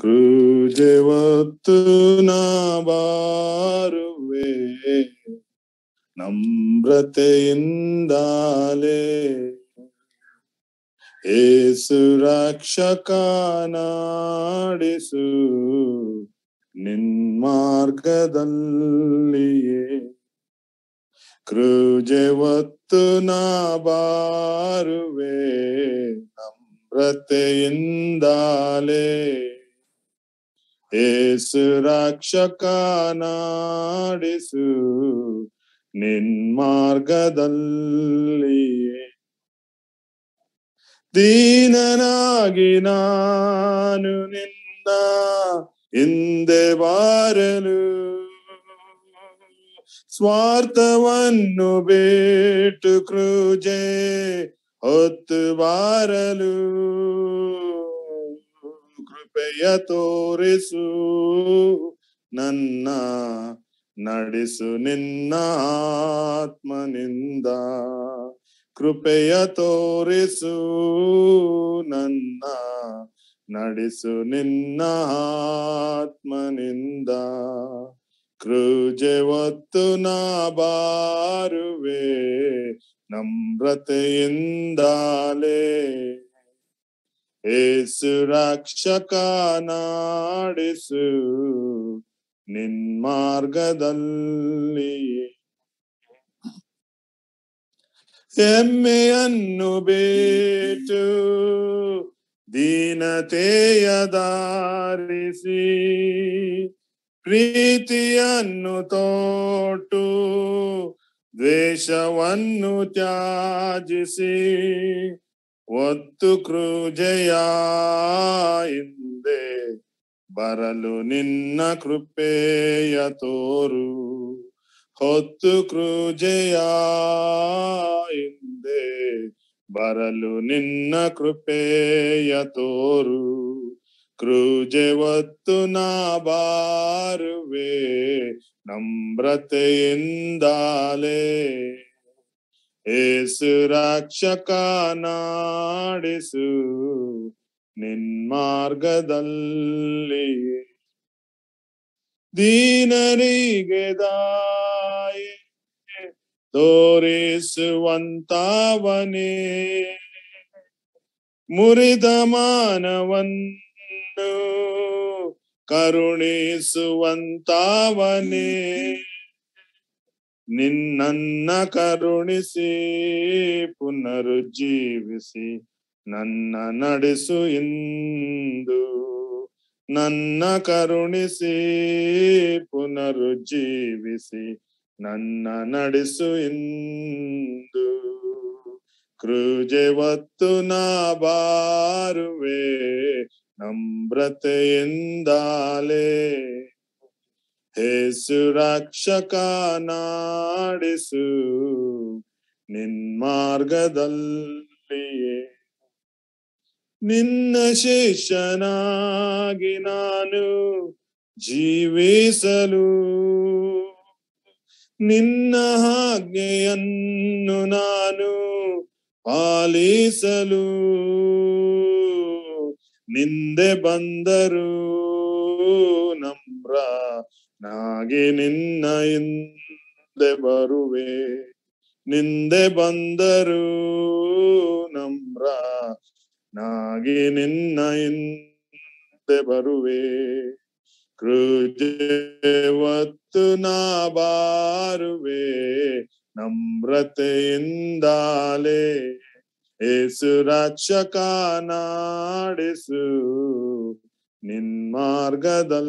ಕೃಜವತ್ತು ನಾವಾರುವೆ ನಮ್ರತೆಯಿಂದಲೇ ಏಸು ರಕ್ಷಕ ನಾಡಿಸು ನಿನ್ಮಾರ್ಗದಲ್ಲಿಯೇ ಕೃಜವತ್ತು ನಾಬಾರುವೆ ನಮ್ರತೆಯಿಂದಾಲೇ ಏಸು ರಕ್ಷಕ ನಾಡಿಸು ನಿನ್ಮಾರ್ಗದಲ್ಲಿ ದೀನನಾಗಿ ನಾನು ನಿನ್ನ ಹಿಂದೆ ಬಾರಲು ಸ್ವಾರ್ಥವನ್ನು ಬೇಟು ಕ್ರೂಜೆ ಹೊತ್ತು ಬಾರಲು ಕೃಪೆಯ ತೋರಿಸು ನನ್ನ ನಡೆಸು ನಿನ್ನ ಆತ್ಮನಿಂದ ಕೃಪೆಯ ತೋರಿಸು ನನ್ನ ನಡೆಸು ನಿನ್ನ ಆತ್ಮನಿಂದ ಕೃಜವತ್ತು ನಾ ಬಾರುವೆ ನಮ್ರತೆಯಿಂದಾಲೇ ಏಸು ರಕ್ಷಕ ನಾಡಿಸು ನಿನ್ ಮಾರ್ಗದಲ್ಲಿ ಹೆಮ್ಮೆಯನ್ನು ಬೇಟು ದೀನತೆಯ ದಾರಿಸಿ ಪ್ರೀತಿಯನ್ನು ತೋಟು ದ್ವೇಷವನ್ನು ತ್ಯಾಜಿಸಿ ಒತ್ತು ಕೃಜಯ ಹಿಂದೆ ಬರಲು ನಿನ್ನ ಕೃಪೆಯ ತೋರು ಹೊತ್ತು ಕೃಜಯ ಹಿಂದೆ ಬರಲು ನಿನ್ನ ಕೃಪೆಯ ತೋರು ಕೃಜೆ ಒತ್ತು ನಾ ಬಾರುವೆ ನಮ್ರತೆಯಿಂದಾಲೇ ಏಸು ರಕ್ಷಕ ನಾಡಿಸು ನಿನ್ಮಾರ್ಗದಲ್ಲಿ ದೀನರಿಗೆ ದಾಯಿ ತೋರಿಸುವಂತಾವನೇ ಮುರಿದ ಮಾನವನ್ನು ಕರುಣಿಸುವಂತಾವನೇ ನಿನ್ನ ಕರುಣಿಸಿ ಪುನರುಜ್ಜೀವಿಸಿ ನನ್ನ ನಡೆಸು ಇಂದು ನನ್ನ ಕರುಣಿಸಿ ಪುನರುಜ್ಜೀವಿಸಿ ನನ್ನ ನಡೆಸು ಇಂದು ಕೃಜೆ ಒತ್ತು ನಾ ಬಾರುವೆ ನಮ್ರತೆಯಿಂದಾಲೇ ಹೇಸು ರಕ್ಷಕ ನಾಡಿಸು ನಿನ್ಮಾರ್ಗದಲ್ಲಿಯೇ ನಿನ್ನ ಶಿಷ್ಯನಾಗಿ ನಾನು ಜೀವಿಸಲು ನಿನ್ನ ಆಜ್ಞೆಯನ್ನು ನಾನು ಪಾಲಿಸಲು ನಿಂದೆ ಬಂದರು ನಮ್ಮ ನಿನ್ನ ಹಿಂದೆ ಬರುವೆ ನಿಂದೆ ಬಂದರು ನಮ್ರ ನಾಗಿ ನಿನ್ನ ಹಿಂದೆ ಬರುವೆ ಕೃಜವತ್ತು ನಾ ಬಾರುವೆ ನಮ್ರತೆಯಿಂದಾಲೆ ಏಸು ರಕ್ಷಕ ನಾಡಿಸು ನಿನ್ ಮಾರ್ಗದಲ್ಲಿ